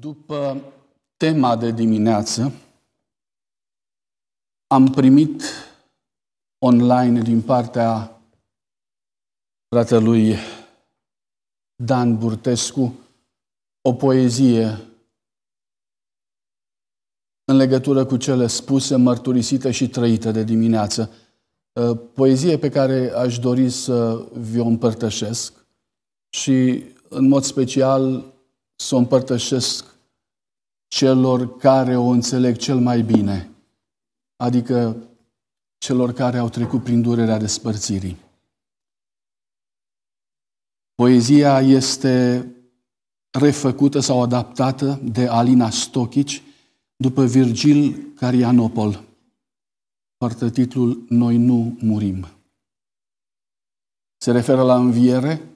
După tema de dimineață, am primit online din partea fratelui Dan Burtescu o poezie în legătură cu cele spuse, mărturisite și trăite de dimineață. Ă, poezie pe care aș dori să vi-o împărtășesc și, în mod special, să o împărtășesc celor care o înțeleg cel mai bine, adică celor care au trecut prin durerea despărțirii. Poezia este refăcută sau adaptată de Alina Stochici după Virgil Carianopol. Poartă titlul Noi nu murim. Se referă la înviere,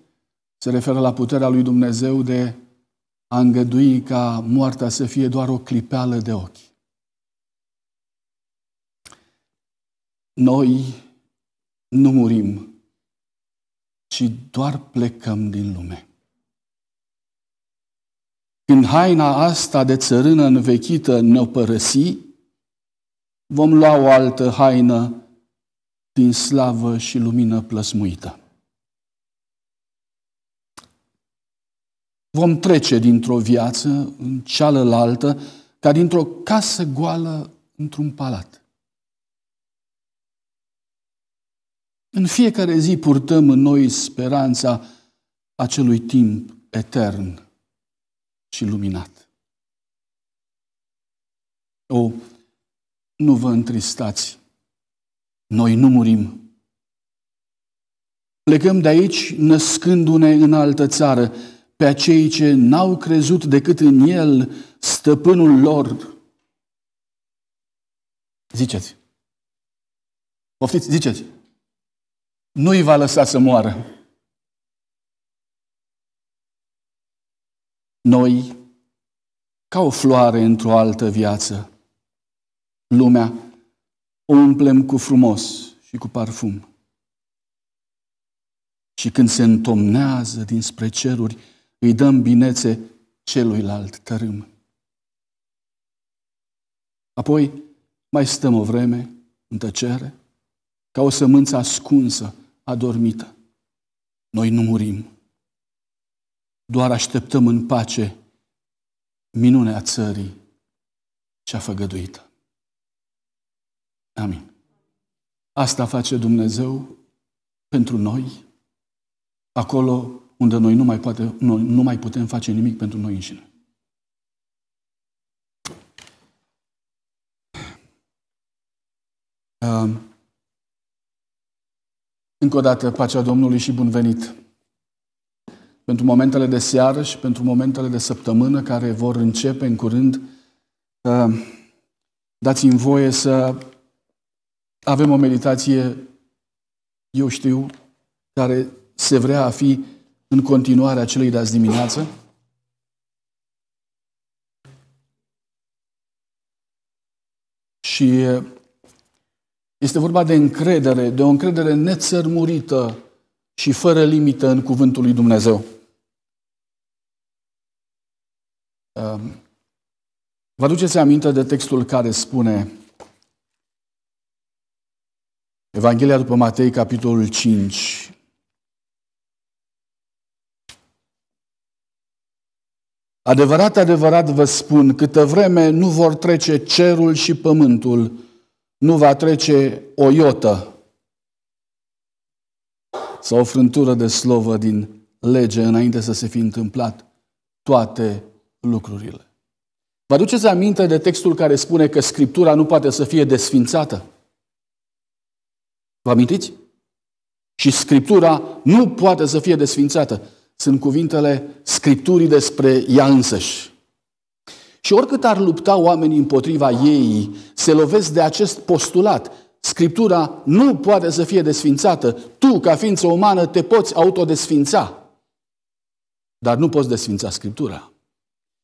se referă la puterea lui Dumnezeu de a îngădui ca moartea să fie doar o clipeală de ochi. Noi nu murim, ci doar plecăm din lume. Când haina asta de țărână învechită ne-o părăsi, vom lua o altă haină din slavă și lumină plăsmuită. Vom trece dintr-o viață în cealaltă ca dintr-o casă goală într-un palat. În fiecare zi purtăm în noi speranța acelui timp etern și luminat. O, nu vă întristați, noi nu murim. Plecăm de aici născându-ne în altă țară, pe acei ce n-au crezut decât în El, stăpânul lor. Ziceți. Poftiți, ziceți. Nu îi va lăsa să moară. Noi, ca o floare într-o altă viață, lumea o umplem cu frumos și cu parfum. Și când se întomnează dinspre ceruri, îi dăm binețe celuilalt tărâm. Apoi mai stăm o vreme în tăcere, ca o sămânță ascunsă, adormită. Noi nu murim, doar așteptăm în pace minunea țării cea făgăduită. Amin. Asta face Dumnezeu pentru noi, acolo unde noi nu mai, poate, noi nu mai putem face nimic pentru noi înșine. Ehm, încă o dată, pacea Domnului și bun venit! Pentru momentele de seară și pentru momentele de săptămână care vor începe în curând, ehm, dați-mi voie să avem o meditație, eu știu, care se vrea a fi în continuarea celei de azi dimineață? Și este vorba de încredere, de o încredere nețărmurită și fără limită în cuvântul lui Dumnezeu. Ehm, vă aduceți aminte de textul care spune Evanghelia după Matei, capitolul 5, Adevărat, adevărat vă spun, câtă vreme nu vor trece cerul și pământul, nu va trece o iotă sau o frântură de slovă din lege înainte să se fi întâmplat toate lucrurile. Vă aduceți aminte de textul care spune că Scriptura nu poate să fie desfințată? Vă amintiți? Și Scriptura nu poate să fie desfințată sunt cuvintele Scripturii despre ea însăși. Și oricât ar lupta oamenii împotriva ei, se lovesc de acest postulat. Scriptura nu poate să fie desfințată. Tu, ca ființă umană, te poți autodesfința. Dar nu poți desfința Scriptura.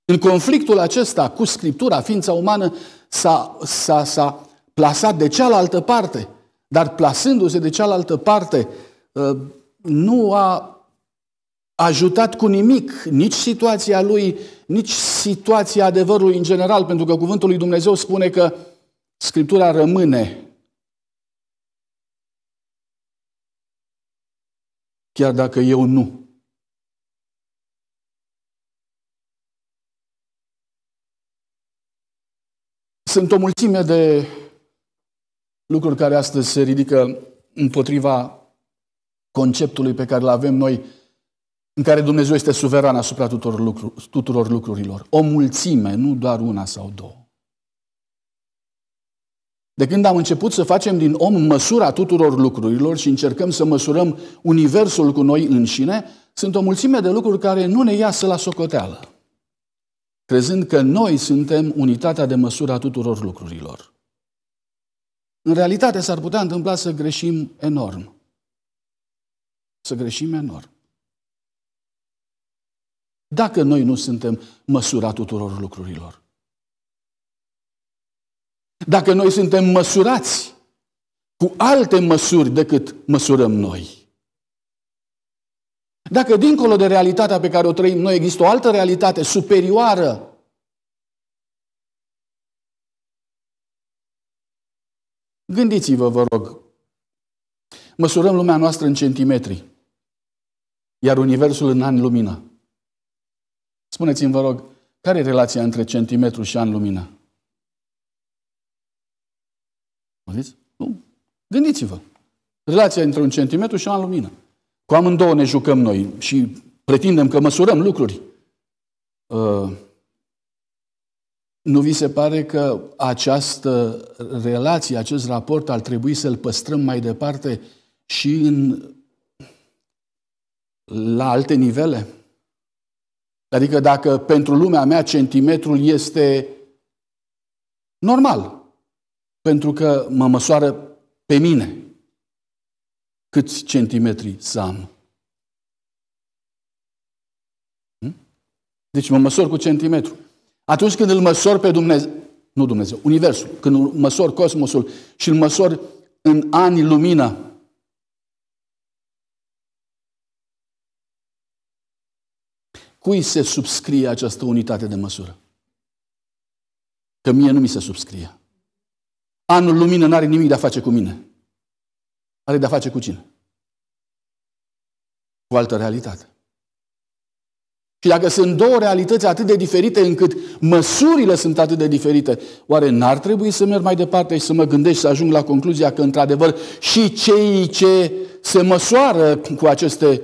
În conflictul acesta cu Scriptura, ființa umană s-a, s-a, s-a plasat de cealaltă parte. Dar plasându-se de cealaltă parte, ă, nu a ajutat cu nimic, nici situația lui, nici situația adevărului în general, pentru că cuvântul lui Dumnezeu spune că Scriptura rămâne. Chiar dacă eu nu. Sunt o mulțime de lucruri care astăzi se ridică împotriva conceptului pe care îl avem noi în care Dumnezeu este suveran asupra tuturor, lucru, tuturor lucrurilor. O mulțime, nu doar una sau două. De când am început să facem din om măsura tuturor lucrurilor și încercăm să măsurăm universul cu noi înșine, sunt o mulțime de lucruri care nu ne iasă la socoteală, crezând că noi suntem unitatea de măsură a tuturor lucrurilor. În realitate s-ar putea întâmpla să greșim enorm. Să greșim enorm dacă noi nu suntem măsura tuturor lucrurilor. Dacă noi suntem măsurați cu alte măsuri decât măsurăm noi. Dacă dincolo de realitatea pe care o trăim noi există o altă realitate superioară, gândiți-vă, vă rog, măsurăm lumea noastră în centimetri, iar Universul în ani lumină. Spuneți-mi, vă rog, care e relația între centimetru și an lumină? Auziți? Nu. Gândiți-vă. Relația între un centimetru și un an lumină. Cu amândouă ne jucăm noi și pretindem că măsurăm lucruri. Uh, nu vi se pare că această relație, acest raport ar trebui să-l păstrăm mai departe și în, la alte nivele? Adică dacă pentru lumea mea centimetrul este normal, pentru că mă măsoară pe mine câți centimetri să am. Hm? Deci mă măsor cu centimetru. Atunci când îl măsor pe Dumnezeu, nu Dumnezeu, Universul, când îl măsor cosmosul și îl măsor în ani lumină, Cui se subscrie această unitate de măsură? Că mie nu mi se subscrie. Anul lumină n-are nimic de a face cu mine. Are de a face cu cine? Cu altă realitate. Și dacă sunt două realități atât de diferite încât măsurile sunt atât de diferite, oare n-ar trebui să merg mai departe și să mă gândesc să ajung la concluzia că, într-adevăr, și cei ce se măsoară cu aceste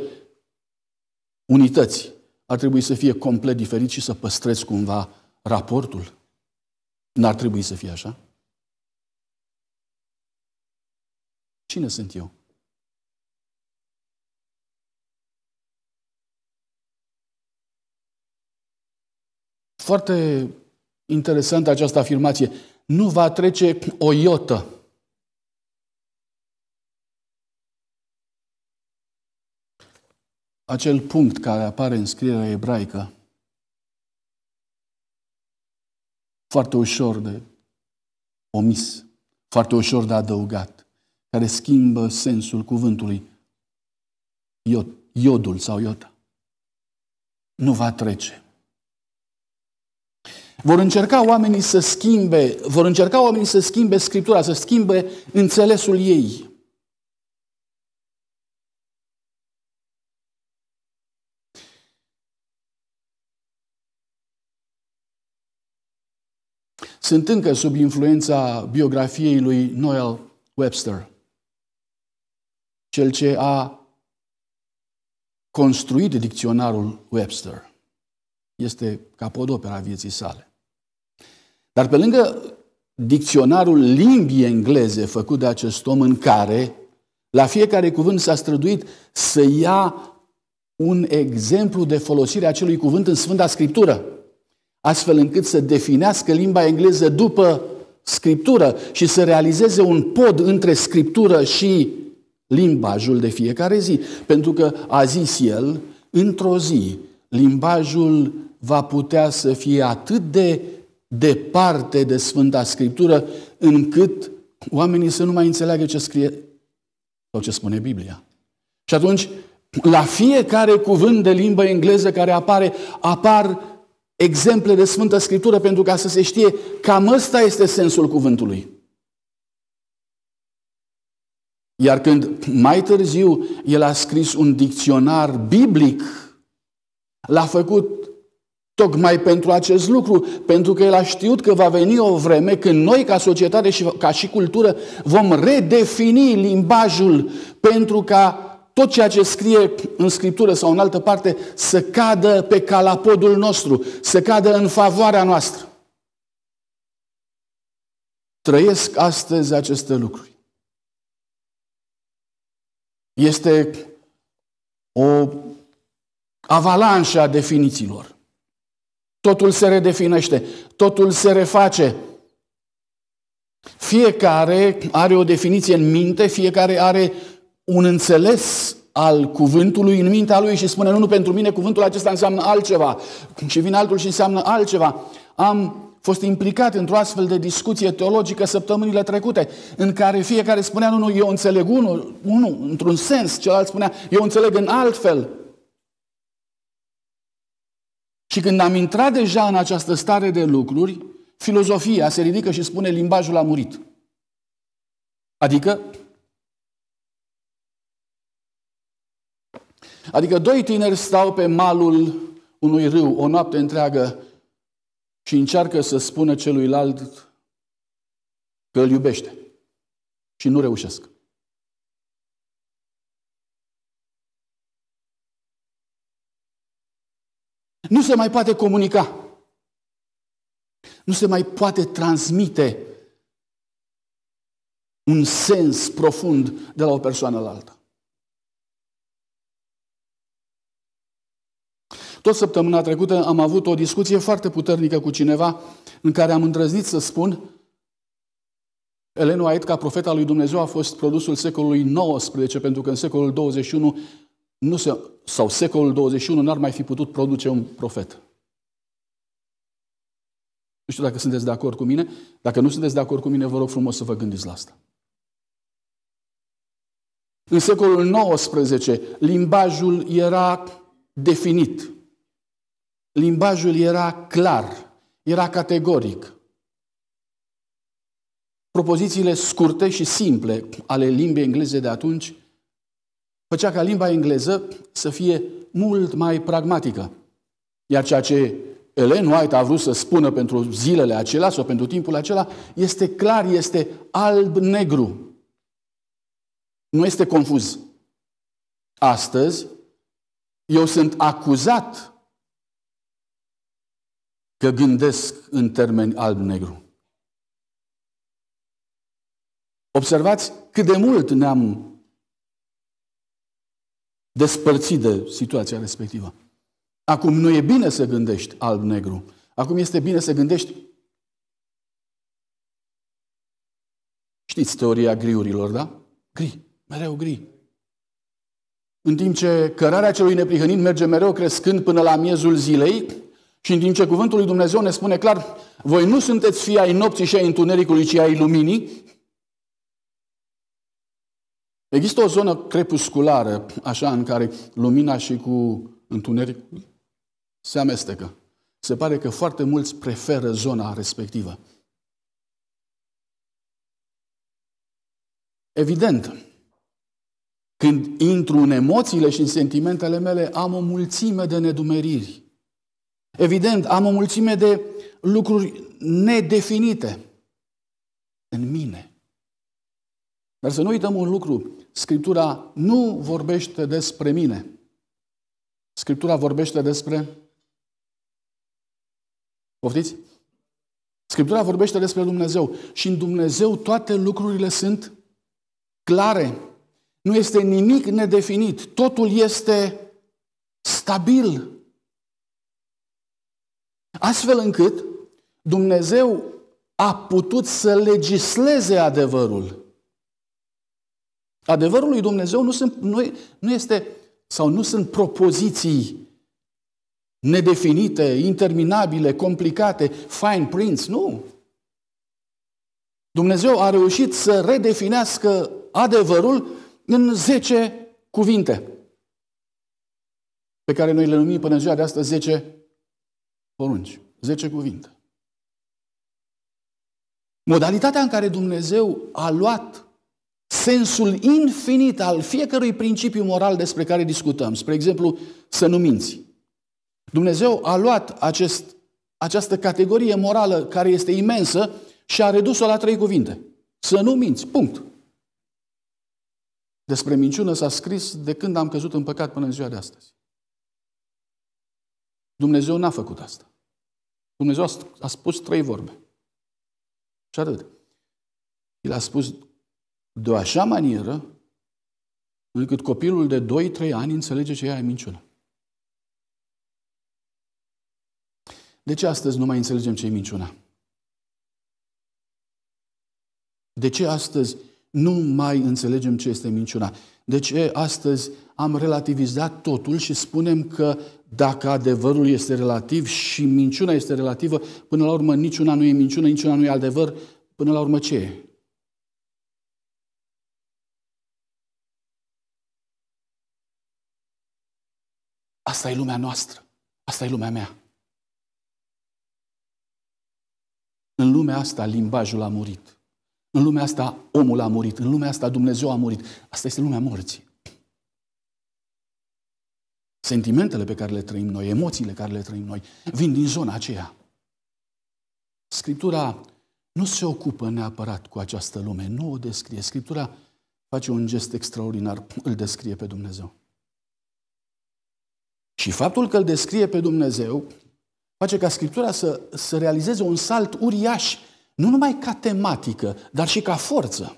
unități ar trebui să fie complet diferit și să păstrezi cumva raportul. N-ar trebui să fie așa? Cine sunt eu? Foarte interesantă această afirmație. Nu va trece o iotă acel punct care apare în scrierea ebraică, foarte ușor de omis, foarte ușor de adăugat, care schimbă sensul cuvântului iod, iodul sau iota. Nu va trece. Vor încerca oamenii să schimbe, vor încerca oamenii să schimbe Scriptura, să schimbe înțelesul ei. sunt încă sub influența biografiei lui Noel Webster, cel ce a construit dicționarul Webster. Este capodopera vieții sale. Dar pe lângă dicționarul limbii engleze făcut de acest om în care la fiecare cuvânt s-a străduit să ia un exemplu de folosire a acelui cuvânt în Sfânta Scriptură astfel încât să definească limba engleză după scriptură și să realizeze un pod între scriptură și limbajul de fiecare zi. Pentru că a zis el, într-o zi, limbajul va putea să fie atât de departe de Sfânta Scriptură, încât oamenii să nu mai înțeleagă ce scrie sau ce spune Biblia. Și atunci, la fiecare cuvânt de limbă engleză care apare, apar exemple de Sfântă Scriptură pentru ca să se știe cam ăsta este sensul cuvântului. Iar când mai târziu el a scris un dicționar biblic, l-a făcut tocmai pentru acest lucru, pentru că el a știut că va veni o vreme când noi, ca societate și ca și cultură, vom redefini limbajul pentru ca tot ceea ce scrie în Scriptură sau în altă parte să cadă pe calapodul nostru, să cadă în favoarea noastră. Trăiesc astăzi aceste lucruri. Este o avalanșă a definițiilor. Totul se redefinește, totul se reface. Fiecare are o definiție în minte, fiecare are un înțeles al cuvântului în mintea lui și spune, nu, nu, pentru mine cuvântul acesta înseamnă altceva. Și vine altul și înseamnă altceva. Am fost implicat într-o astfel de discuție teologică săptămânile trecute, în care fiecare spunea, nu, nu, eu înțeleg unul, unul într-un sens, celălalt spunea, eu înțeleg în altfel. Și când am intrat deja în această stare de lucruri, filozofia se ridică și spune limbajul a murit. Adică Adică doi tineri stau pe malul unui râu o noapte întreagă și încearcă să spună celuilalt că îl iubește. Și nu reușesc. Nu se mai poate comunica. Nu se mai poate transmite un sens profund de la o persoană la alta. Tot săptămâna trecută am avut o discuție foarte puternică cu cineva în care am îndrăznit să spun Elenu ait ca profeta lui Dumnezeu, a fost produsul secolului XIX, pentru că în secolul 21 nu se, sau secolul 21 n-ar mai fi putut produce un profet. Nu știu dacă sunteți de acord cu mine. Dacă nu sunteți de acord cu mine, vă rog frumos să vă gândiți la asta. În secolul XIX, limbajul era definit limbajul era clar, era categoric. Propozițiile scurte și simple ale limbii engleze de atunci făcea ca limba engleză să fie mult mai pragmatică. Iar ceea ce Ellen White a vrut să spună pentru zilele acelea sau pentru timpul acela este clar, este alb-negru. Nu este confuz. Astăzi, eu sunt acuzat că gândesc în termeni alb-negru. Observați cât de mult ne-am despărțit de situația respectivă. Acum nu e bine să gândești alb-negru. Acum este bine să gândești Știți teoria griurilor, da? Gri, mereu gri. În timp ce cărarea celui neprihănit merge mereu crescând până la miezul zilei, și în timp ce cuvântul lui Dumnezeu ne spune clar, voi nu sunteți fii ai nopții și ai întunericului, ci ai luminii, există o zonă crepusculară, așa, în care lumina și cu întunericul se amestecă. Se pare că foarte mulți preferă zona respectivă. Evident, când intru în emoțiile și în sentimentele mele, am o mulțime de nedumeriri. Evident, am o mulțime de lucruri nedefinite în mine. Dar să nu uităm un lucru. Scriptura nu vorbește despre mine. Scriptura vorbește despre... Poftiți? Scriptura vorbește despre Dumnezeu și în Dumnezeu toate lucrurile sunt clare. Nu este nimic nedefinit. Totul este stabil. Astfel încât Dumnezeu a putut să legisleze adevărul. Adevărul lui Dumnezeu nu, sunt, nu, nu este sau nu sunt propoziții nedefinite, interminabile, complicate, fine prints, nu. Dumnezeu a reușit să redefinească adevărul în 10 cuvinte, pe care noi le numim până ziua de astăzi 10 porunci. Zece cuvinte. Modalitatea în care Dumnezeu a luat sensul infinit al fiecărui principiu moral despre care discutăm, spre exemplu, să nu minți. Dumnezeu a luat acest, această categorie morală care este imensă și a redus-o la trei cuvinte. Să nu minți, punct. Despre minciună s-a scris de când am căzut în păcat până în ziua de astăzi. Dumnezeu n-a făcut asta. Dumnezeu a spus trei vorbe. Și atât. El a spus de o așa manieră încât copilul de 2-3 ani înțelege ce ea e minciună. De ce astăzi nu mai înțelegem ce e minciuna? De ce astăzi nu mai înțelegem ce este minciuna. Deci astăzi am relativizat totul și spunem că dacă adevărul este relativ și minciuna este relativă, până la urmă niciuna nu e minciună, niciuna nu e adevăr, până la urmă ce e? Asta e lumea noastră. Asta e lumea mea. În lumea asta limbajul a murit. În lumea asta omul a murit, în lumea asta Dumnezeu a murit. Asta este lumea morții. Sentimentele pe care le trăim noi, emoțiile care le trăim noi, vin din zona aceea. Scriptura nu se ocupă neapărat cu această lume, nu o descrie. Scriptura face un gest extraordinar, îl descrie pe Dumnezeu. Și faptul că îl descrie pe Dumnezeu face ca Scriptura să, să realizeze un salt uriaș nu numai ca tematică, dar și ca forță.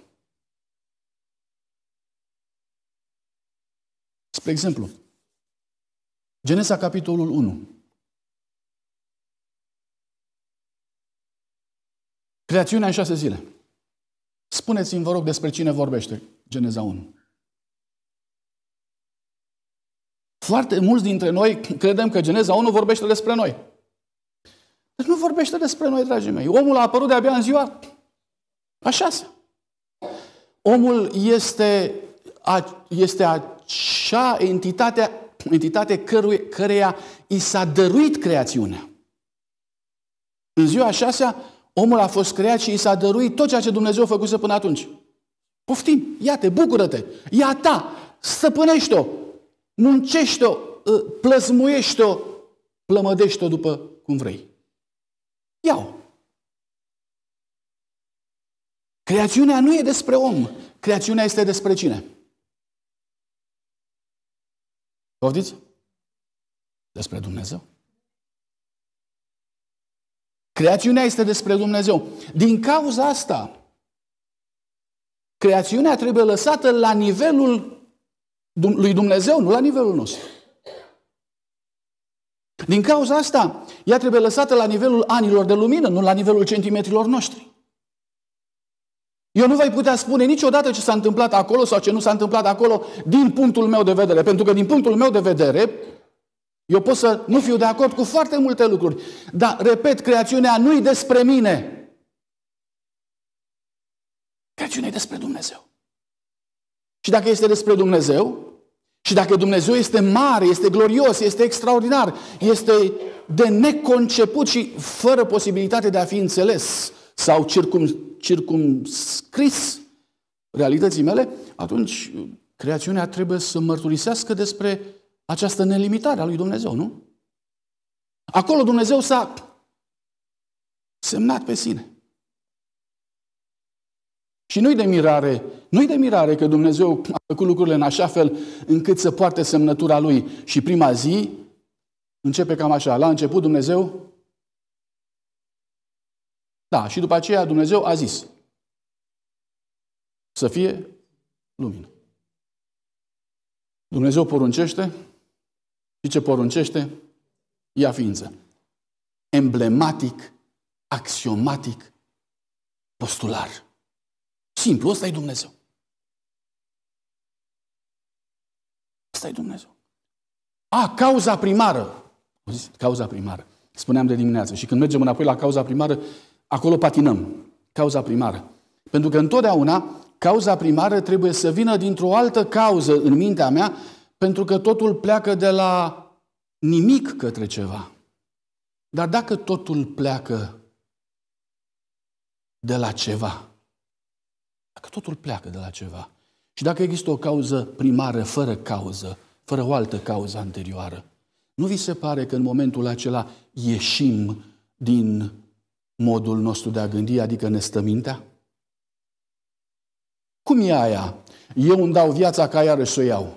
Spre exemplu, Genesa capitolul 1. Creațiunea în șase zile. Spuneți-mi, vă rog, despre cine vorbește Geneza 1. Foarte mulți dintre noi credem că Geneza 1 vorbește despre noi. Deci nu vorbește despre noi, dragii mei. Omul a apărut de-abia în ziua a șasea. Omul este, a, este acea entitate, entitate căruie, căreia i s-a dăruit creațiunea. În ziua a șasea, omul a fost creat și i s-a dăruit tot ceea ce Dumnezeu a făcut până atunci. Poftim, ia-te, bucură-te, ia ta, stăpânește-o, muncește-o, ă, plăzmuiește-o, plămădește-o după cum vrei. Iau. Creațiunea nu e despre om. Creațiunea este despre cine? Poftiți? Despre Dumnezeu. Creațiunea este despre Dumnezeu. Din cauza asta, creațiunea trebuie lăsată la nivelul lui Dumnezeu, nu la nivelul nostru. Din cauza asta, ea trebuie lăsată la nivelul anilor de lumină, nu la nivelul centimetrilor noștri. Eu nu voi putea spune niciodată ce s-a întâmplat acolo sau ce nu s-a întâmplat acolo din punctul meu de vedere, pentru că din punctul meu de vedere, eu pot să nu fiu de acord cu foarte multe lucruri. Dar, repet, creațiunea nu-i despre mine. Creațiunea e despre Dumnezeu. Și dacă este despre Dumnezeu, și dacă Dumnezeu este mare, este glorios, este extraordinar, este de neconceput și fără posibilitate de a fi înțeles sau circum, circumscris realității mele, atunci creațiunea trebuie să mărturisească despre această nelimitare a lui Dumnezeu, nu? Acolo Dumnezeu s-a semnat pe sine. Și nu-i de mirare, nu-i de mirare că Dumnezeu a făcut lucrurile în așa fel încât să poarte semnătura Lui. Și prima zi începe cam așa. La început Dumnezeu da, și după aceea Dumnezeu a zis să fie lumină. Dumnezeu poruncește și ce poruncește? Ia ființă. Emblematic, axiomatic, postular. Simplu, ăsta e Dumnezeu. Ăsta e Dumnezeu. A, cauza primară. Zis, cauza primară. Spuneam de dimineață. Și când mergem înapoi la cauza primară, acolo patinăm. Cauza primară. Pentru că întotdeauna cauza primară trebuie să vină dintr-o altă cauză în mintea mea, pentru că totul pleacă de la nimic către ceva. Dar dacă totul pleacă de la ceva, Că totul pleacă de la ceva. Și dacă există o cauză primară, fără cauză, fără o altă cauză anterioară, nu vi se pare că în momentul acela ieșim din modul nostru de a gândi, adică ne stă mintea? Cum e aia? Eu îmi dau viața ca iarăși să o iau.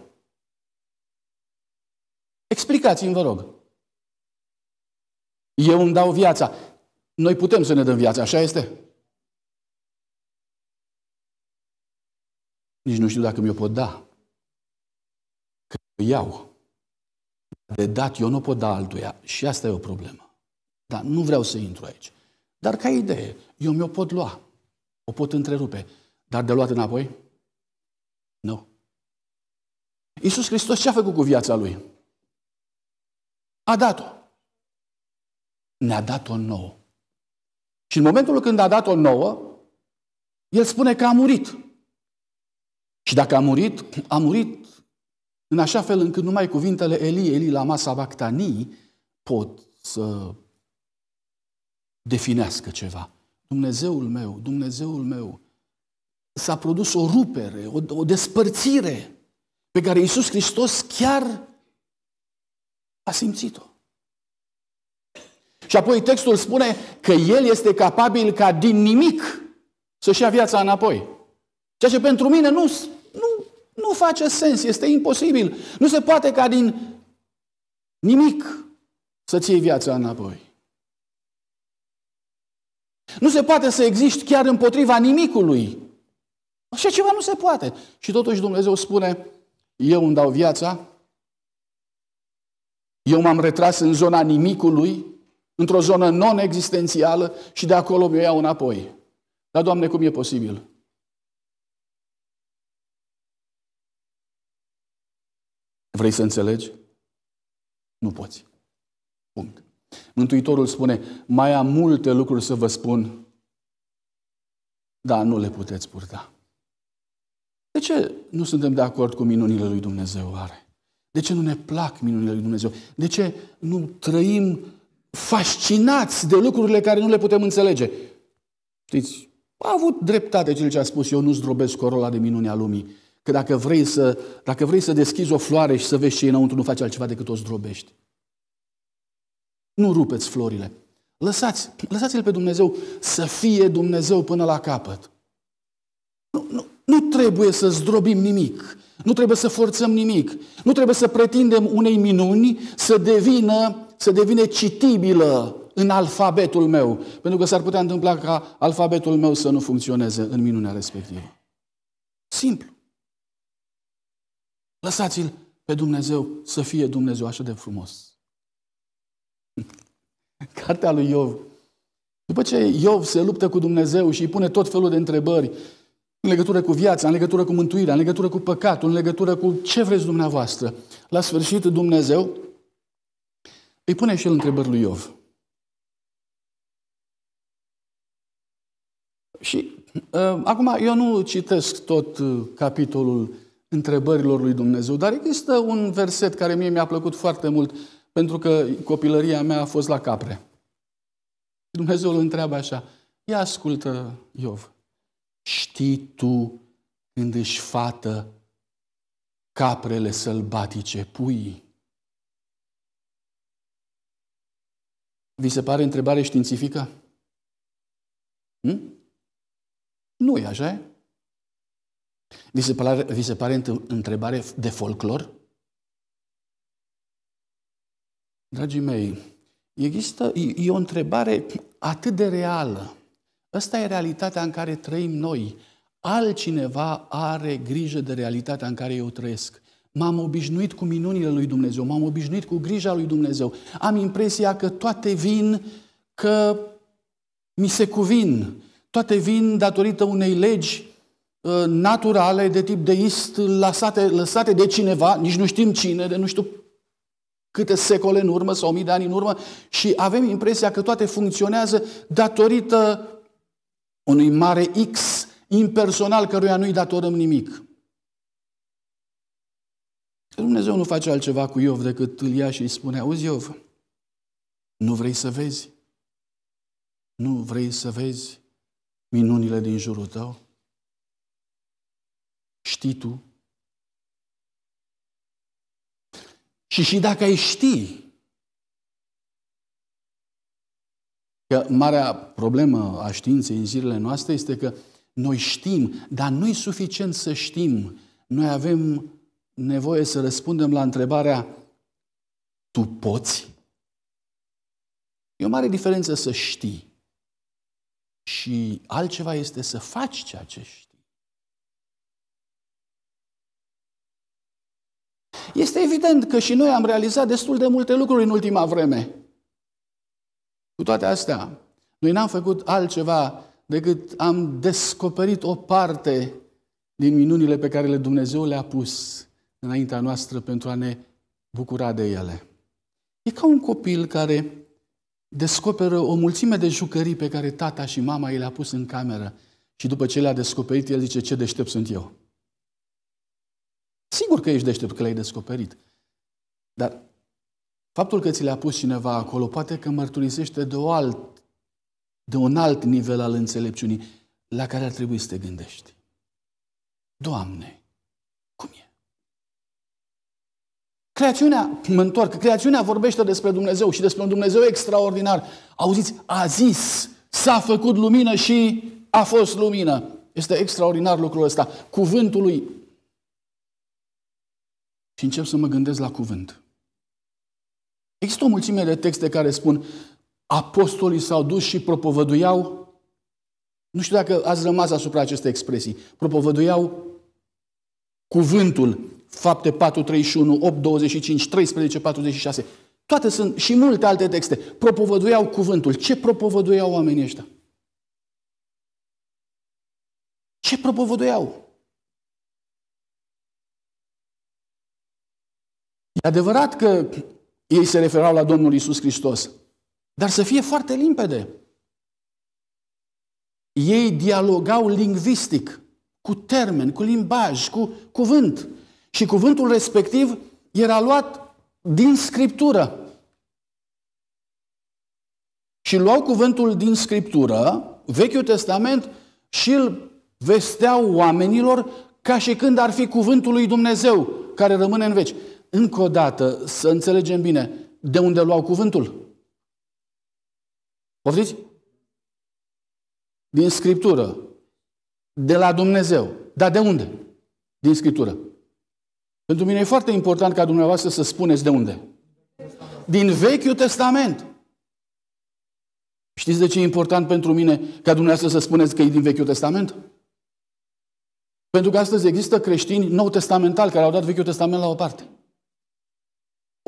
Explicați-mi, vă rog. Eu îmi dau viața. Noi putem să ne dăm viața, așa este? Nici nu știu dacă mi-o pot da. Că iau. De dat eu nu pot da altuia. Și asta e o problemă. Dar nu vreau să intru aici. Dar ca idee, eu mi-o pot lua. O pot întrerupe. Dar de luat înapoi? Nu. Iisus Hristos ce a făcut cu viața Lui? A dat-o. Ne-a dat-o nouă. Și în momentul când a dat-o nouă, El spune că a murit. Și dacă a murit, a murit în așa fel încât numai cuvintele Eli, Eli la masa Bactanii pot să definească ceva. Dumnezeul meu, Dumnezeul meu, s-a produs o rupere, o, o despărțire pe care Iisus Hristos chiar a simțit-o. Și apoi textul spune că El este capabil ca din nimic să-și ia viața înapoi. Ceea ce pentru mine nu nu, nu face sens, este imposibil. Nu se poate ca din nimic să-ți iei viața înapoi. Nu se poate să existi chiar împotriva nimicului. Așa ceva nu se poate. Și totuși Dumnezeu spune, eu îmi dau viața, eu m-am retras în zona nimicului, într-o zonă non-existențială și de acolo mi-o iau înapoi. Dar, Doamne, cum e posibil? Vrei să înțelegi? Nu poți. Punct. Mântuitorul spune, mai am multe lucruri să vă spun, dar nu le puteți purta. De ce nu suntem de acord cu minunile lui Dumnezeu oare? De ce nu ne plac minunile lui Dumnezeu? De ce nu trăim fascinați de lucrurile care nu le putem înțelege? Știți, a avut dreptate cel ce a spus, eu nu zdrobesc corola de minunea lumii. Că dacă vrei, să, dacă vrei să deschizi o floare și să vezi ce e înăuntru, nu faci altceva decât o zdrobești. Nu rupeți florile. Lăsați, lăsați-L pe Dumnezeu să fie Dumnezeu până la capăt. Nu, nu, nu trebuie să zdrobim nimic. Nu trebuie să forțăm nimic. Nu trebuie să pretindem unei minuni să devină, să devine citibilă în alfabetul meu. Pentru că s-ar putea întâmpla ca alfabetul meu să nu funcționeze în minunea respectivă. Simplu. Lăsați-l pe Dumnezeu să fie Dumnezeu așa de frumos. Cartea lui Iov. După ce Iov se luptă cu Dumnezeu și îi pune tot felul de întrebări în legătură cu viața, în legătură cu mântuirea, în legătură cu păcatul, în legătură cu ce vreți dumneavoastră, la sfârșit Dumnezeu îi pune și el întrebări lui Iov. Și uh, acum eu nu citesc tot uh, capitolul întrebărilor lui Dumnezeu. Dar există un verset care mie mi-a plăcut foarte mult, pentru că copilăria mea a fost la capre. Dumnezeu îl întreabă așa, ia ascultă Iov, știi tu când își fată caprele sălbatice pui? Vi se pare întrebare științifică? Hm? Nu e așa, e? Vi se pare, vi se pare întrebare de folclor? Dragii mei, există, e o întrebare atât de reală. Asta e realitatea în care trăim noi. Altcineva are grijă de realitatea în care eu trăiesc. M-am obișnuit cu minunile lui Dumnezeu, m-am obișnuit cu grija lui Dumnezeu. Am impresia că toate vin, că mi se cuvin. Toate vin datorită unei legi Uh, naturale, de tip deist, lăsate, lăsate de cineva, nici nu știm cine, de nu știu câte secole în urmă sau mii de ani în urmă și avem impresia că toate funcționează datorită unui mare X impersonal căruia nu-i datorăm nimic. Dumnezeu nu face altceva cu Iov decât îl ia și îi spune, auzi Iov, nu vrei să vezi? Nu vrei să vezi minunile din jurul tău? Știi tu? Și și dacă ai ști că marea problemă a științei în zilele noastre este că noi știm, dar nu-i suficient să știm. Noi avem nevoie să răspundem la întrebarea tu poți? E o mare diferență să știi și altceva este să faci ceea ce știi. Este evident că și noi am realizat destul de multe lucruri în ultima vreme. Cu toate astea, noi n-am făcut altceva decât am descoperit o parte din minunile pe care le Dumnezeu le-a pus înaintea noastră pentru a ne bucura de ele. E ca un copil care descoperă o mulțime de jucării pe care tata și mama i le-a pus în cameră și după ce le-a descoperit, el zice, ce deștept sunt eu. Sigur că ești deștept, că le-ai descoperit. Dar faptul că ți le-a pus cineva acolo poate că mărturisește de, o alt, de un alt nivel al înțelepciunii la care ar trebui să te gândești. Doamne, cum e? Creațiunea, mă întorc, creațiunea vorbește despre Dumnezeu și despre un Dumnezeu extraordinar. Auziți, a zis, s-a făcut lumină și a fost lumină. Este extraordinar lucrul ăsta. Cuvântul lui și încep să mă gândesc la cuvânt. Există o mulțime de texte care spun apostolii s-au dus și propovăduiau nu știu dacă ați rămas asupra acestei expresii. Propovăduiau cuvântul, fapte 431, 825, 8, 13, 46. Toate sunt și multe alte texte. Propovăduiau cuvântul. Ce propovăduiau oamenii ăștia? Ce propovăduiau? adevărat că ei se referau la Domnul Isus Hristos, dar să fie foarte limpede. Ei dialogau lingvistic, cu termen, cu limbaj, cu cuvânt. Și cuvântul respectiv era luat din Scriptură. Și luau cuvântul din Scriptură, Vechiul Testament, și îl vesteau oamenilor ca și când ar fi cuvântul lui Dumnezeu care rămâne în veci încă o dată, să înțelegem bine, de unde luau cuvântul? Poftiți? Din Scriptură. De la Dumnezeu. Dar de unde? Din Scriptură. Pentru mine e foarte important ca dumneavoastră să spuneți de unde. Din Vechiul Testament. Știți de ce e important pentru mine ca dumneavoastră să spuneți că e din Vechiul Testament? Pentru că astăzi există creștini nou testamentali care au dat Vechiul Testament la o parte.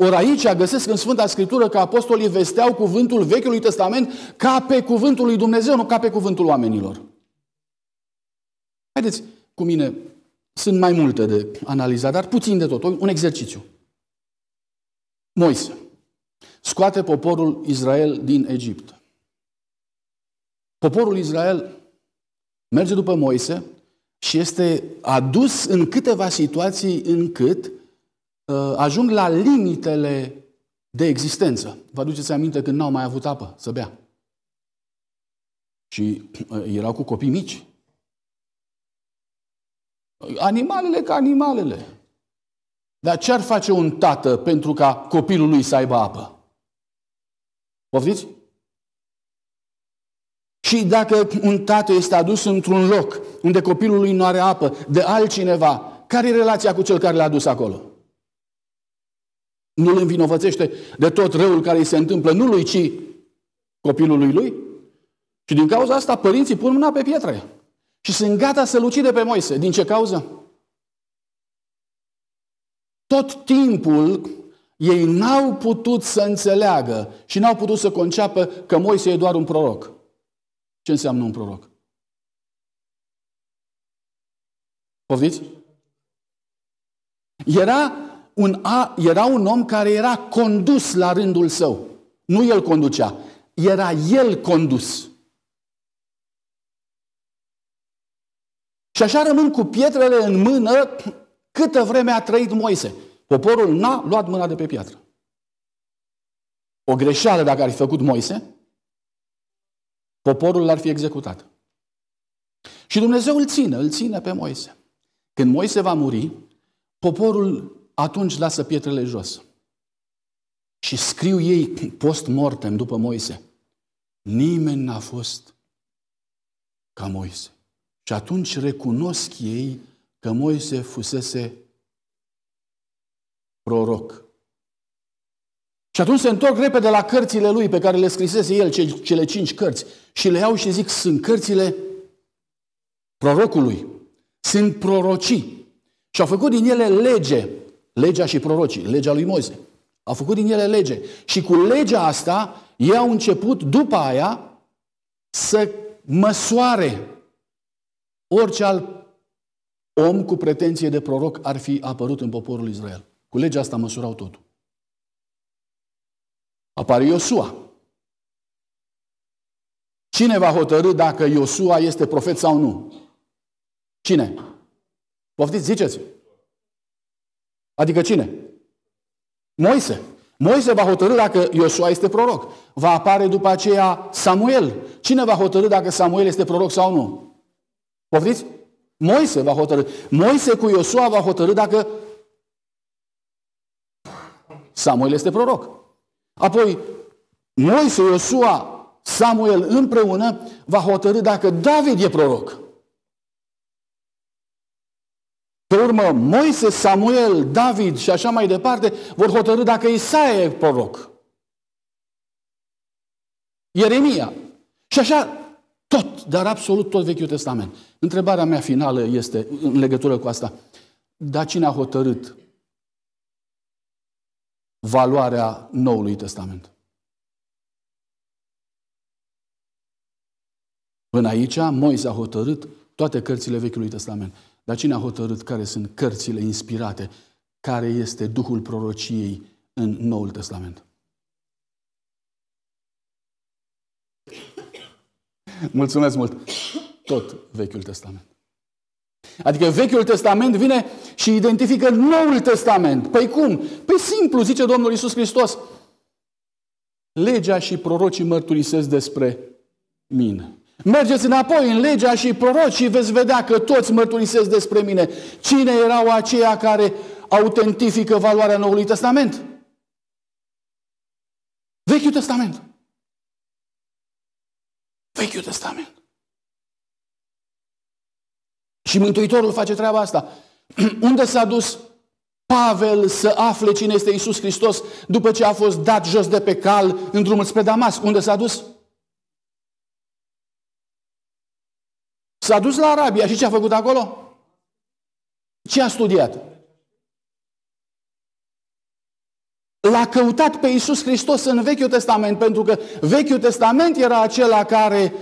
Ori aici găsesc în Sfânta Scriptură că apostolii vesteau cuvântul Vechiului Testament ca pe cuvântul lui Dumnezeu, nu ca pe cuvântul oamenilor. Haideți cu mine, sunt mai multe de analizat, dar puțin de tot, un exercițiu. Moise scoate poporul Israel din Egipt. Poporul Israel merge după Moise și este adus în câteva situații încât Uh, ajung la limitele de existență. Vă aduceți aminte când n-au mai avut apă să bea. Și uh, erau cu copii mici. Animalele ca animalele. Dar ce ar face un tată pentru ca copilul lui să aibă apă? Poftiți? Și dacă un tată este adus într-un loc unde copilul lui nu are apă, de altcineva, care e relația cu cel care l-a adus acolo? nu îl învinovățește de tot răul care îi se întâmplă, nu lui, ci copilului lui. Și din cauza asta părinții pun mâna pe pietre și sunt gata să-l ucide pe Moise. Din ce cauză? Tot timpul ei n-au putut să înțeleagă și n-au putut să conceapă că Moise e doar un proroc. Ce înseamnă un proroc? Poftiți? Era un a, era un om care era condus la rândul său. Nu el conducea, era el condus. Și așa rămân cu pietrele în mână câtă vreme a trăit Moise. Poporul n-a luat mâna de pe piatră. O greșeală dacă ar fi făcut Moise, poporul l-ar fi executat. Și Dumnezeu îl ține, îl ține pe Moise. Când Moise va muri, poporul atunci lasă pietrele jos. Și scriu ei post-mortem după Moise. Nimeni n-a fost ca Moise. Și atunci recunosc ei că Moise fusese proroc. Și atunci se întorc repede la cărțile lui pe care le scrisese el, cele cinci cărți, și le iau și zic, sunt cărțile prorocului, sunt prorocii. Și au făcut din ele lege, legea și prorocii, legea lui Moise. a făcut din ele lege. Și cu legea asta, ei au început după aia să măsoare orice alt om cu pretenție de proroc ar fi apărut în poporul Israel. Cu legea asta măsurau totul. Apare Iosua. Cine va hotărâ dacă Iosua este profet sau nu? Cine? Poftiți, ziceți! Adică cine? Moise. Moise va hotărâ dacă Iosua este proroc. Va apare după aceea Samuel. Cine va hotărâ dacă Samuel este proroc sau nu? Poftiți? Moise va hotărâ. Moise cu Iosua va hotărâ dacă Samuel este proroc. Apoi, Moise, Iosua, Samuel împreună va hotărâ dacă David e proroc. Pe urmă, Moise, Samuel, David și așa mai departe vor hotărâ dacă Isaia e proroc. Ieremia. Și așa tot, dar absolut tot Vechiul Testament. Întrebarea mea finală este în legătură cu asta. Dar cine a hotărât valoarea Noului Testament? Până aici, Moise a hotărât toate cărțile Vechiului Testament. Dar cine a hotărât care sunt cărțile inspirate, care este Duhul prorociei în Noul Testament? Mulțumesc mult! Tot Vechiul Testament. Adică Vechiul Testament vine și identifică Noul Testament. Păi cum? Păi simplu, zice Domnul Isus Hristos. Legea și prorocii mărturisesc despre mine. Mergeți înapoi în legea și proroci și veți vedea că toți mărturisesc despre mine. Cine erau aceia care autentifică valoarea Noului Testament? Vechiul Testament. Vechiul Testament. Și Mântuitorul face treaba asta. Unde s-a dus Pavel să afle cine este Isus Hristos după ce a fost dat jos de pe cal în drumul spre Damasc? Unde s-a dus? S-a dus la Arabia și ce a făcut acolo? Ce a studiat? L-a căutat pe Iisus Hristos în Vechiul Testament, pentru că Vechiul Testament era acela care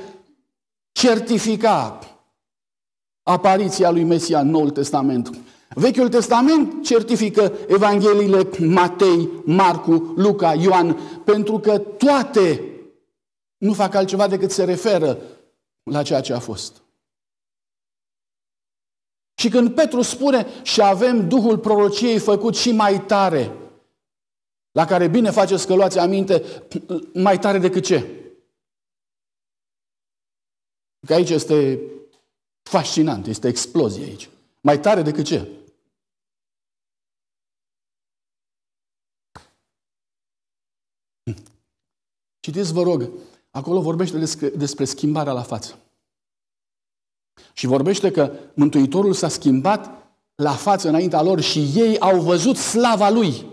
certifica apariția lui Mesia în Noul Testament. Vechiul Testament certifică Evangheliile Matei, Marcu, Luca, Ioan, pentru că toate nu fac altceva decât se referă la ceea ce a fost. Și când Petru spune și avem Duhul prorociei făcut și mai tare, la care bine faceți că luați aminte, mai tare decât ce? Că aici este fascinant, este explozie aici. Mai tare decât ce? Citiți, vă rog, acolo vorbește despre schimbarea la față. Și vorbește că Mântuitorul s-a schimbat la față înaintea lor și ei au văzut slava lui.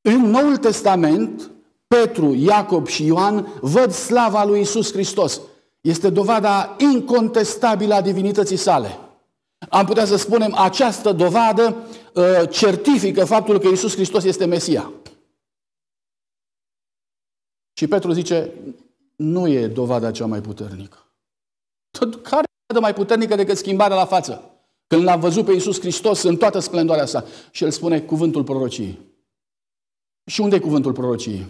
În Noul Testament, Petru, Iacob și Ioan văd slava lui Isus Hristos. Este dovada incontestabilă a divinității sale. Am putea să spunem, această dovadă uh, certifică faptul că Isus Hristos este Mesia. Și Petru zice, nu e dovada cea mai puternică. Care e mai puternică decât schimbarea la față? Când l-am văzut pe Iisus Hristos în toată splendoarea sa. Și el spune cuvântul prorociei. Și unde e cuvântul prorociei?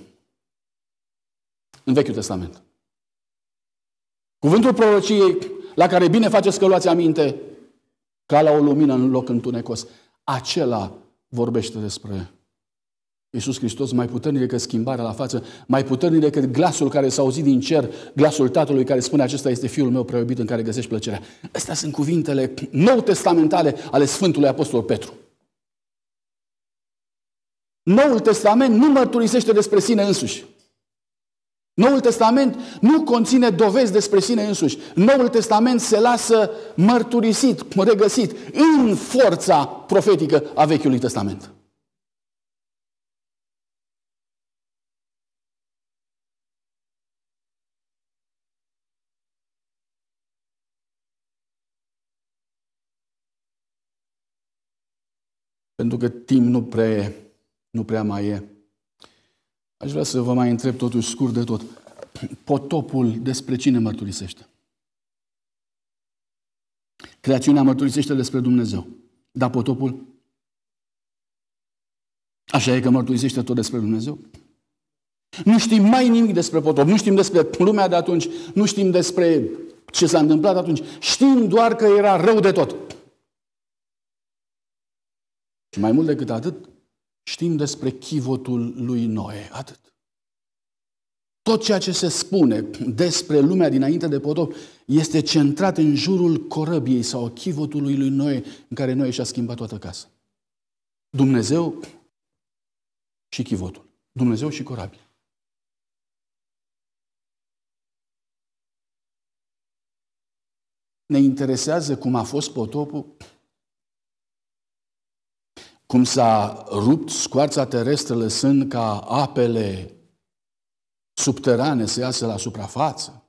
În Vechiul Testament. Cuvântul prorociei la care bine faceți că luați aminte ca la o lumină în loc întunecos. Acela vorbește despre Iisus Hristos mai puternic decât schimbarea la față, mai puternic decât glasul care s-a auzit din cer, glasul Tatălui care spune acesta este Fiul meu preobit în care găsești plăcerea. Astea sunt cuvintele nou testamentale ale Sfântului Apostol Petru. Noul Testament nu mărturisește despre sine însuși. Noul Testament nu conține dovezi despre sine însuși. Noul Testament se lasă mărturisit, regăsit în forța profetică a Vechiului Testament. pentru că timp nu prea, nu prea mai e. Aș vrea să vă mai întreb totuși scurt de tot. Potopul despre cine mărturisește? Creațiunea mărturisește despre Dumnezeu. Dar potopul? Așa e că mărturisește tot despre Dumnezeu? Nu știm mai nimic despre potop, nu știm despre lumea de atunci, nu știm despre ce s-a întâmplat atunci. Știm doar că era rău de tot. Și mai mult decât atât, știm despre chivotul lui Noe. Atât. Tot ceea ce se spune despre lumea dinainte de potop este centrat în jurul corăbiei sau chivotului lui Noe, în care Noe și-a schimbat toată casa. Dumnezeu și chivotul. Dumnezeu și corabia. Ne interesează cum a fost potopul, cum s-a rupt scoarța terestră lăsând ca apele subterane să iasă la suprafață.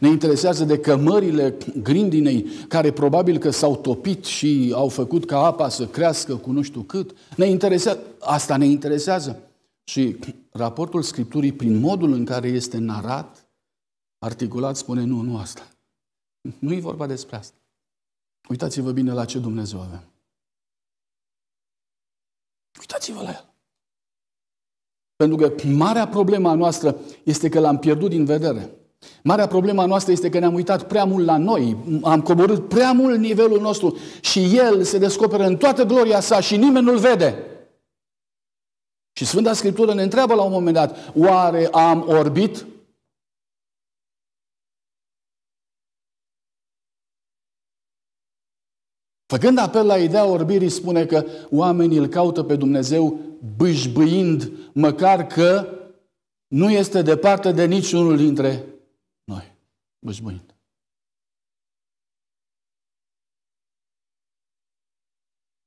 Ne interesează de cămările grindinei care probabil că s-au topit și au făcut ca apa să crească cu nu știu cât. Ne interesează, asta ne interesează. Și raportul Scripturii, prin modul în care este narat, articulat, spune nu, nu asta. Nu e vorba despre asta. Uitați-vă bine la ce Dumnezeu avem. Uitați-vă la el. Pentru că marea problema noastră este că l-am pierdut din vedere. Marea problema noastră este că ne-am uitat prea mult la noi, am coborât prea mult nivelul nostru și El se descoperă în toată gloria sa și nimeni nu-L vede. Și Sfânta Scriptură ne întreabă la un moment dat, oare am orbit? Făcând apel la ideea orbirii, spune că oamenii îl caută pe Dumnezeu bâșbâind, măcar că nu este departe de niciunul dintre noi. Bâșbâind.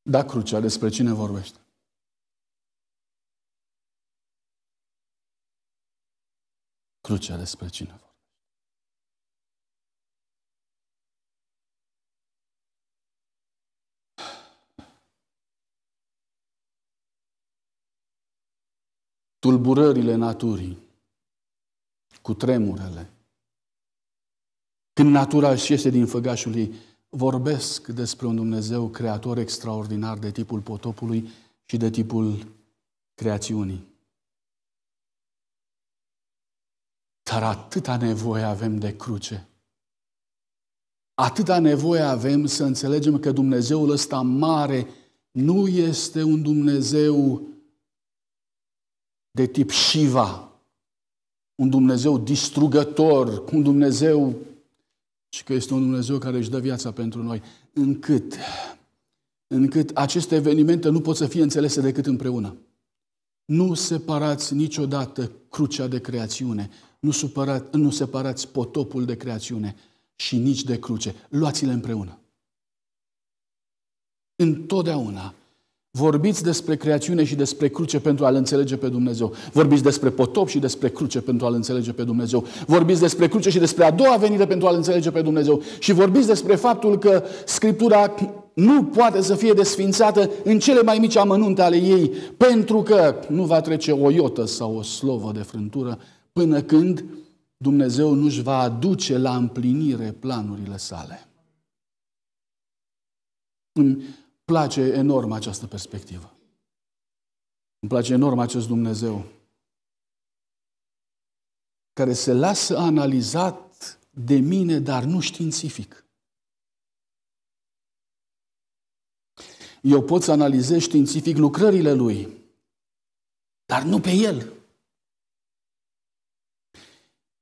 Da, crucea, despre cine vorbește? Crucea despre cine vorbește? tulburările naturii, cu tremurele. Când natura își iese din făgașul ei, vorbesc despre un Dumnezeu creator extraordinar de tipul potopului și de tipul creațiunii. Dar atâta nevoie avem de cruce. Atâta nevoie avem să înțelegem că Dumnezeul ăsta mare nu este un Dumnezeu de tip Shiva, un Dumnezeu distrugător, un Dumnezeu și că este un Dumnezeu care își dă viața pentru noi, încât, încât aceste evenimente nu pot să fie înțelese decât împreună. Nu separați niciodată crucea de creațiune, nu, supărat, nu separați potopul de creațiune și nici de cruce. Luați-le împreună. Întotdeauna Vorbiți despre creațiune și despre cruce pentru a-L înțelege pe Dumnezeu. Vorbiți despre potop și despre cruce pentru a-L înțelege pe Dumnezeu. Vorbiți despre cruce și despre a doua venire pentru a-L înțelege pe Dumnezeu. Și vorbiți despre faptul că Scriptura nu poate să fie desfințată în cele mai mici amănunte ale ei, pentru că nu va trece o iotă sau o slovă de frântură până când Dumnezeu nu-și va aduce la împlinire planurile sale place enorm această perspectivă. Îmi place enorm acest Dumnezeu care se lasă analizat de mine, dar nu științific. Eu pot să analizez științific lucrările lui, dar nu pe el.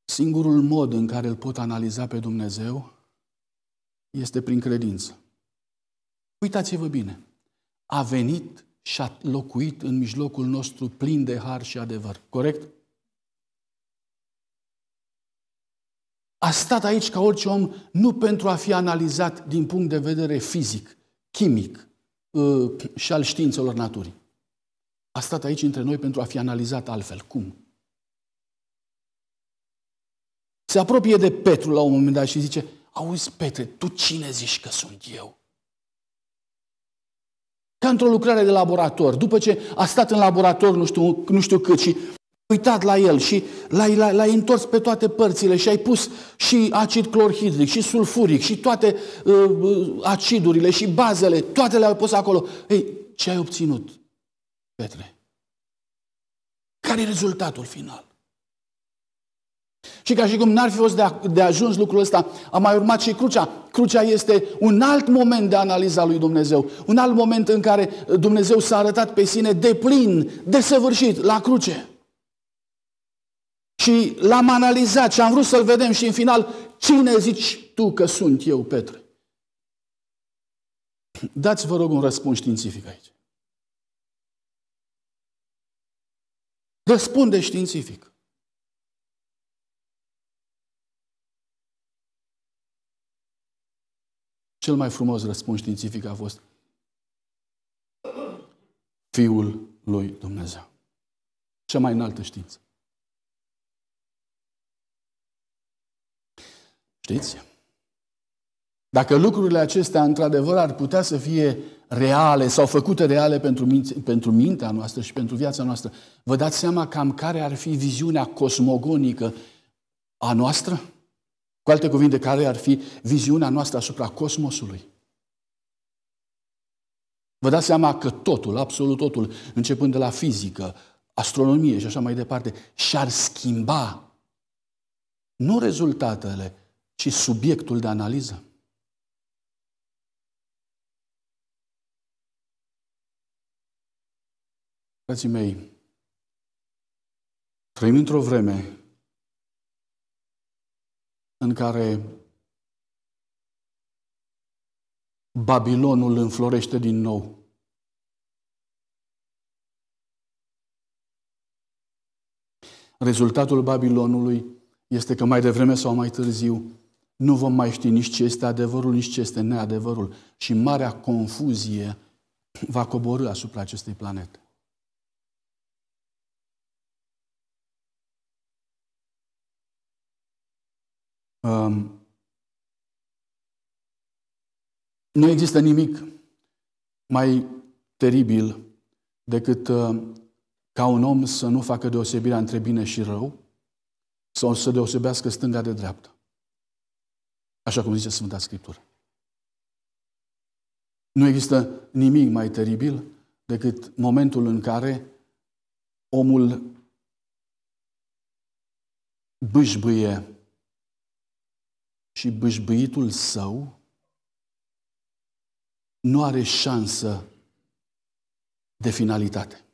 Singurul mod în care îl pot analiza pe Dumnezeu este prin credință. Uitați-vă bine. A venit și a locuit în mijlocul nostru plin de har și adevăr. Corect? A stat aici ca orice om nu pentru a fi analizat din punct de vedere fizic, chimic uh, și al științelor naturii. A stat aici între noi pentru a fi analizat altfel. Cum? Se apropie de Petru la un moment dat și zice, auzi Petre, tu cine zici că sunt eu? Ca într-o lucrare de laborator. După ce a stat în laborator nu știu, nu știu cât și uitat la el și l-ai, l-ai, l-ai întors pe toate părțile și ai pus și acid clorhidric și sulfuric și toate uh, uh acidurile și bazele, toate le-ai pus acolo. Ei, ce ai obținut, Petre? Care e rezultatul final? Și ca și cum n-ar fi fost de, a, de ajuns lucrul ăsta, a mai urmat și crucea. Crucea este un alt moment de analiza lui Dumnezeu, un alt moment în care Dumnezeu s-a arătat pe sine de plin, desăvârșit, la cruce. Și l-am analizat și am vrut să-l vedem și în final, cine zici tu că sunt eu, Petre? Dați, vă rog, un răspuns științific aici. Răspunde științific. Cel mai frumos răspuns științific a fost Fiul lui Dumnezeu. Cea mai înaltă știință. Știți? Dacă lucrurile acestea într-adevăr ar putea să fie reale sau făcute reale pentru, minți, pentru mintea noastră și pentru viața noastră, vă dați seama cam care ar fi viziunea cosmogonică a noastră? Cu alte cuvinte, care ar fi viziunea noastră asupra cosmosului? Vă dați seama că totul, absolut totul, începând de la fizică, astronomie și așa mai departe, și-ar schimba nu rezultatele, ci subiectul de analiză. Frații mei, trăim într-o vreme în care Babilonul înflorește din nou. Rezultatul Babilonului este că mai devreme sau mai târziu nu vom mai ști nici ce este adevărul, nici ce este neadevărul. Și marea confuzie va coborâ asupra acestei planete. Um, nu există nimic mai teribil decât uh, ca un om să nu facă deosebirea între bine și rău sau să deosebească stânga de dreapta. Așa cum zice Sfânta Scriptură. Nu există nimic mai teribil decât momentul în care omul bâșbâie și bâșbâitul său nu are șansă de finalitate.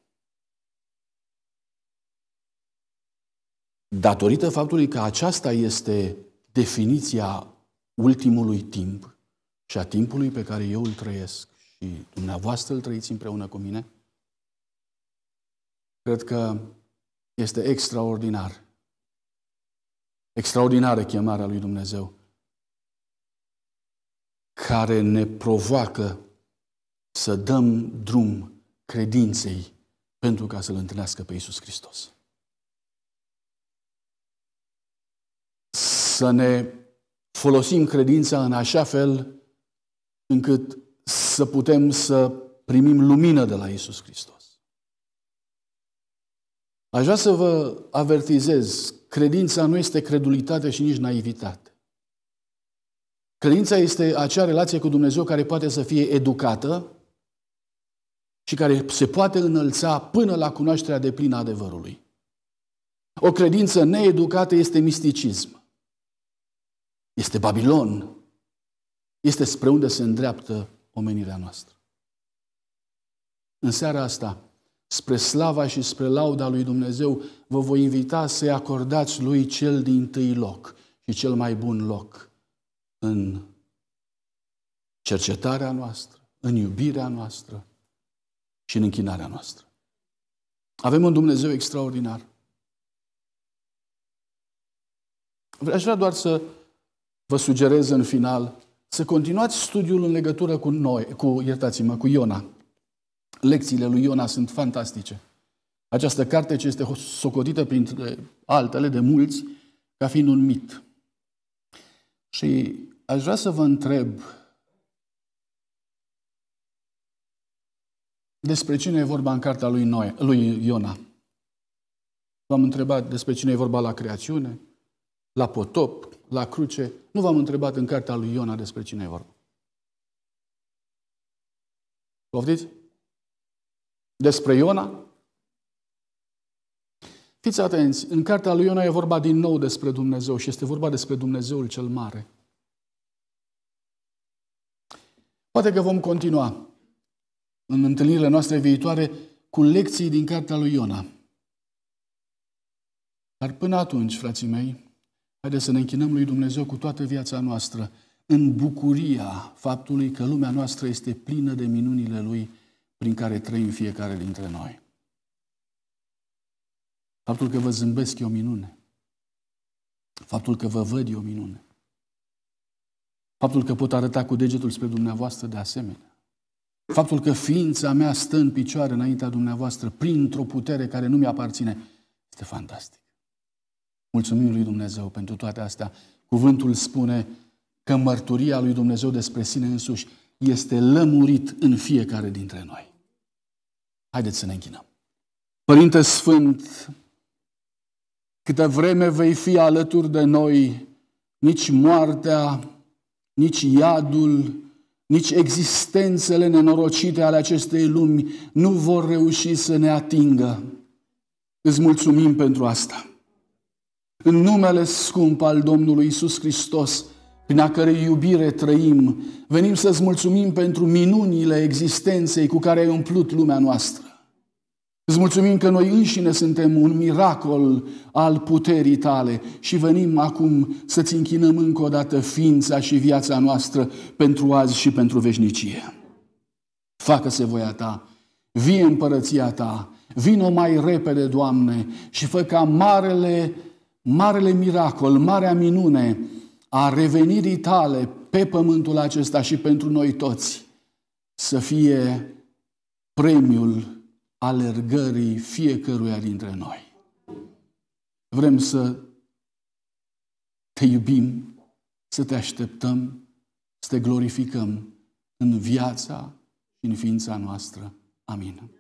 Datorită faptului că aceasta este definiția ultimului timp și a timpului pe care eu îl trăiesc și dumneavoastră îl trăiți împreună cu mine, cred că este extraordinar. Extraordinară chemarea lui Dumnezeu care ne provoacă să dăm drum credinței pentru ca să-L întâlnească pe Iisus Hristos. Să ne folosim credința în așa fel încât să putem să primim lumină de la Iisus Hristos. Aș vrea să vă avertizez, credința nu este credulitate și nici naivitate. Credința este acea relație cu Dumnezeu care poate să fie educată și care se poate înălța până la cunoașterea de plină adevărului. O credință needucată este misticism. Este Babilon. Este spre unde se îndreaptă omenirea noastră. În seara asta, spre slava și spre lauda lui Dumnezeu, vă voi invita să-i acordați lui cel din tâi loc și cel mai bun loc – în cercetarea noastră, în iubirea noastră și în închinarea noastră. Avem un Dumnezeu extraordinar. Aș vrea doar să vă sugerez în final să continuați studiul în legătură cu noi, cu, iertați-mă, cu Iona. Lecțiile lui Iona sunt fantastice. Această carte ce este socotită printre altele de mulți ca fiind un mit. Și aș vrea să vă întreb despre cine e vorba în cartea lui, Noe, lui Iona. V-am întrebat despre cine e vorba la creațiune, la potop, la cruce. Nu v-am întrebat în cartea lui Iona despre cine e vorba. Poftiți? Despre Iona? Fiți atenți, în cartea lui Iona e vorba din nou despre Dumnezeu și este vorba despre Dumnezeul cel mare. Poate că vom continua în întâlnirile noastre viitoare cu lecții din cartea lui Iona. Dar până atunci, frații mei, haideți să ne închinăm lui Dumnezeu cu toată viața noastră, în bucuria faptului că lumea noastră este plină de minunile Lui prin care trăim fiecare dintre noi. Faptul că vă zâmbesc e o minune. Faptul că vă văd e o minune. Faptul că pot arăta cu degetul spre dumneavoastră de asemenea. Faptul că ființa mea stă în picioare înaintea dumneavoastră printr-o putere care nu mi-aparține este fantastic. Mulțumim lui Dumnezeu pentru toate astea. Cuvântul spune că mărturia lui Dumnezeu despre sine însuși este lămurit în fiecare dintre noi. Haideți să ne închinăm. Părinte Sfânt, Câtă vreme vei fi alături de noi, nici moartea, nici iadul, nici existențele nenorocite ale acestei lumi nu vor reuși să ne atingă. Îți mulțumim pentru asta. În numele scump al Domnului Isus Hristos, prin a cărei iubire trăim, venim să-ți mulțumim pentru minunile existenței cu care ai umplut lumea noastră. Îți mulțumim că noi înșine suntem un miracol al puterii tale și venim acum să-ți închinăm încă o dată ființa și viața noastră pentru azi și pentru veșnicie. Facă-se voia ta, vie împărăția ta, vino mai repede, Doamne, și fă ca marele, marele miracol, marea minune a revenirii tale pe pământul acesta și pentru noi toți să fie premiul alergării fiecăruia dintre noi. Vrem să te iubim, să te așteptăm, să te glorificăm în viața și în ființa noastră. Amin.